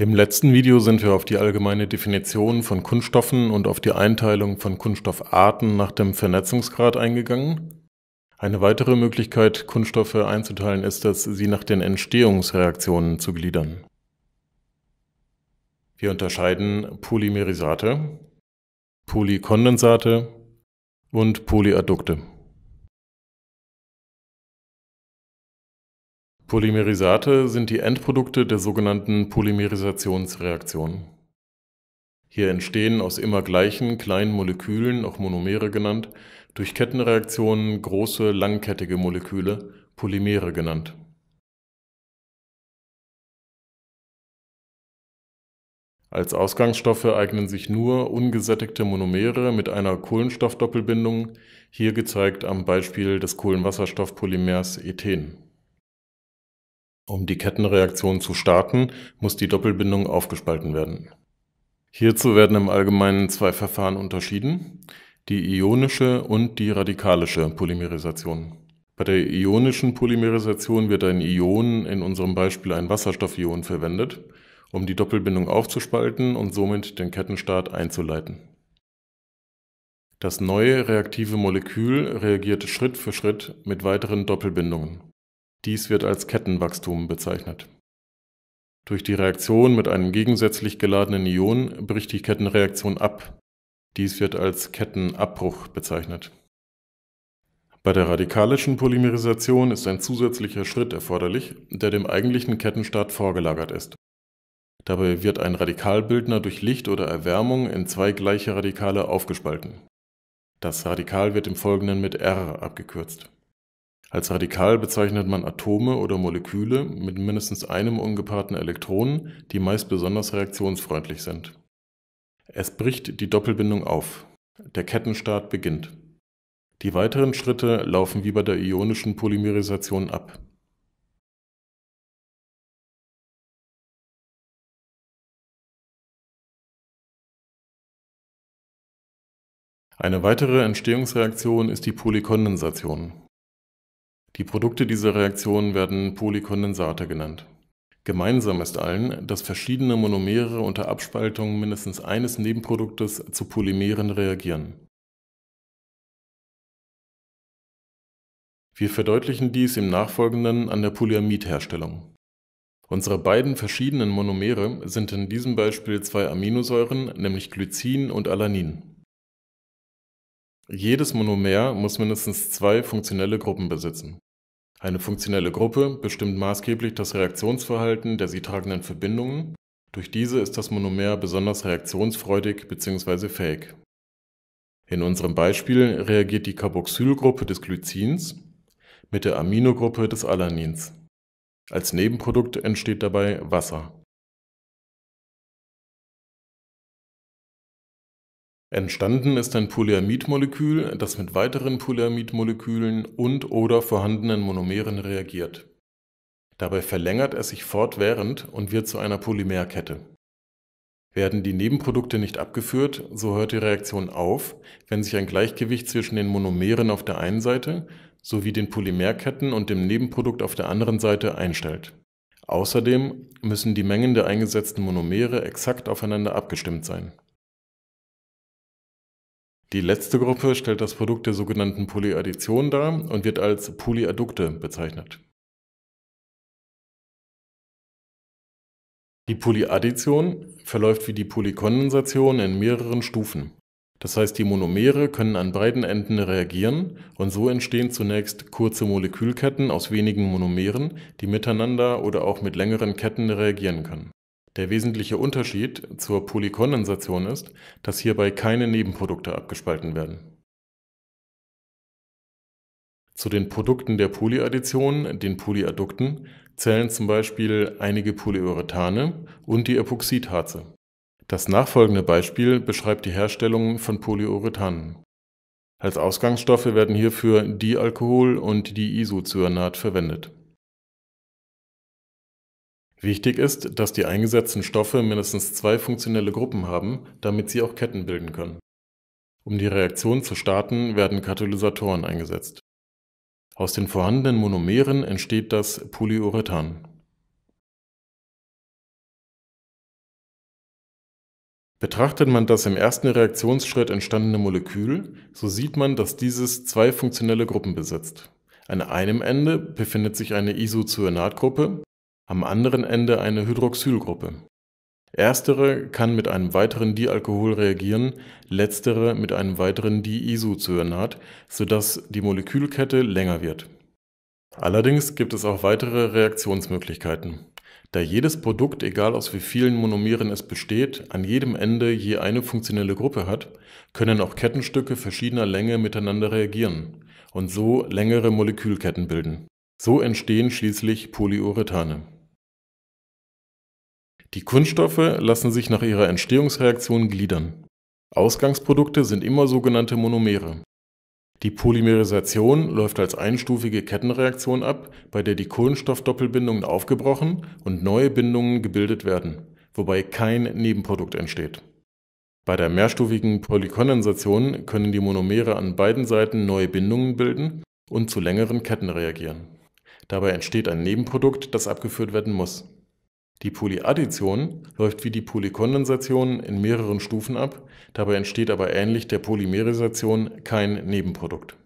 Im letzten Video sind wir auf die allgemeine Definition von Kunststoffen und auf die Einteilung von Kunststoffarten nach dem Vernetzungsgrad eingegangen. Eine weitere Möglichkeit, Kunststoffe einzuteilen, ist es, sie nach den Entstehungsreaktionen zu gliedern. Wir unterscheiden Polymerisate, Polykondensate und Polyaddukte. Polymerisate sind die Endprodukte der sogenannten Polymerisationsreaktion. Hier entstehen aus immer gleichen kleinen Molekülen, auch Monomere genannt, durch Kettenreaktionen große langkettige Moleküle, Polymere genannt. Als Ausgangsstoffe eignen sich nur ungesättigte Monomere mit einer Kohlenstoffdoppelbindung, hier gezeigt am Beispiel des Kohlenwasserstoffpolymers Ethen. Um die Kettenreaktion zu starten, muss die Doppelbindung aufgespalten werden. Hierzu werden im Allgemeinen zwei Verfahren unterschieden, die ionische und die radikalische Polymerisation. Bei der ionischen Polymerisation wird ein Ion, in unserem Beispiel ein Wasserstoffion, verwendet, um die Doppelbindung aufzuspalten und somit den Kettenstart einzuleiten. Das neue reaktive Molekül reagiert Schritt für Schritt mit weiteren Doppelbindungen. Dies wird als Kettenwachstum bezeichnet. Durch die Reaktion mit einem gegensätzlich geladenen Ion bricht die Kettenreaktion ab. Dies wird als Kettenabbruch bezeichnet. Bei der radikalischen Polymerisation ist ein zusätzlicher Schritt erforderlich, der dem eigentlichen Kettenstart vorgelagert ist. Dabei wird ein Radikalbildner durch Licht oder Erwärmung in zwei gleiche Radikale aufgespalten. Das Radikal wird im Folgenden mit R abgekürzt. Als radikal bezeichnet man Atome oder Moleküle mit mindestens einem ungepaarten Elektronen, die meist besonders reaktionsfreundlich sind. Es bricht die Doppelbindung auf. Der Kettenstart beginnt. Die weiteren Schritte laufen wie bei der ionischen Polymerisation ab. Eine weitere Entstehungsreaktion ist die Polykondensation. Die Produkte dieser Reaktion werden Polykondensate genannt. Gemeinsam ist allen, dass verschiedene Monomere unter Abspaltung mindestens eines Nebenproduktes zu Polymeren reagieren. Wir verdeutlichen dies im Nachfolgenden an der Polyamidherstellung. Unsere beiden verschiedenen Monomere sind in diesem Beispiel zwei Aminosäuren, nämlich Glycin und Alanin. Jedes Monomer muss mindestens zwei funktionelle Gruppen besitzen. Eine funktionelle Gruppe bestimmt maßgeblich das Reaktionsverhalten der sie tragenden Verbindungen, durch diese ist das Monomer besonders reaktionsfreudig bzw. fähig. In unserem Beispiel reagiert die Carboxylgruppe des Glycins mit der Aminogruppe des Alanins. Als Nebenprodukt entsteht dabei Wasser. Entstanden ist ein Polyamidmolekül, das mit weiteren Polyamidmolekülen und/oder vorhandenen Monomeren reagiert. Dabei verlängert es sich fortwährend und wird zu einer Polymerkette. Werden die Nebenprodukte nicht abgeführt, so hört die Reaktion auf, wenn sich ein Gleichgewicht zwischen den Monomeren auf der einen Seite sowie den Polymerketten und dem Nebenprodukt auf der anderen Seite einstellt. Außerdem müssen die Mengen der eingesetzten Monomere exakt aufeinander abgestimmt sein. Die letzte Gruppe stellt das Produkt der sogenannten Polyaddition dar und wird als Polyadukte bezeichnet. Die Polyaddition verläuft wie die Polykondensation in mehreren Stufen. Das heißt, die Monomere können an beiden Enden reagieren und so entstehen zunächst kurze Molekülketten aus wenigen Monomeren, die miteinander oder auch mit längeren Ketten reagieren können. Der wesentliche Unterschied zur Polykondensation ist, dass hierbei keine Nebenprodukte abgespalten werden. Zu den Produkten der Polyaddition, den Polyadukten, zählen zum Beispiel einige Polyurethane und die Epoxidharze. Das nachfolgende Beispiel beschreibt die Herstellung von Polyurethanen. Als Ausgangsstoffe werden hierfür Dialkohol und Diisocyanat verwendet. Wichtig ist, dass die eingesetzten Stoffe mindestens zwei funktionelle Gruppen haben, damit sie auch Ketten bilden können. Um die Reaktion zu starten, werden Katalysatoren eingesetzt. Aus den vorhandenen Monomeren entsteht das Polyurethan. Betrachtet man das im ersten Reaktionsschritt entstandene Molekül, so sieht man, dass dieses zwei funktionelle Gruppen besitzt. An einem Ende befindet sich eine Isocyanatgruppe, am anderen Ende eine Hydroxylgruppe. Erstere kann mit einem weiteren Dialkohol reagieren, letztere mit einem weiteren Diisocyanat, sodass die Molekülkette länger wird. Allerdings gibt es auch weitere Reaktionsmöglichkeiten. Da jedes Produkt, egal aus wie vielen Monomeren es besteht, an jedem Ende je eine funktionelle Gruppe hat, können auch Kettenstücke verschiedener Länge miteinander reagieren und so längere Molekülketten bilden. So entstehen schließlich Polyurethane. Die Kunststoffe lassen sich nach ihrer Entstehungsreaktion gliedern. Ausgangsprodukte sind immer sogenannte Monomere. Die Polymerisation läuft als einstufige Kettenreaktion ab, bei der die Kohlenstoffdoppelbindungen aufgebrochen und neue Bindungen gebildet werden, wobei kein Nebenprodukt entsteht. Bei der mehrstufigen Polykondensation können die Monomere an beiden Seiten neue Bindungen bilden und zu längeren Ketten reagieren. Dabei entsteht ein Nebenprodukt, das abgeführt werden muss. Die Polyaddition läuft wie die Polykondensation in mehreren Stufen ab, dabei entsteht aber ähnlich der Polymerisation kein Nebenprodukt.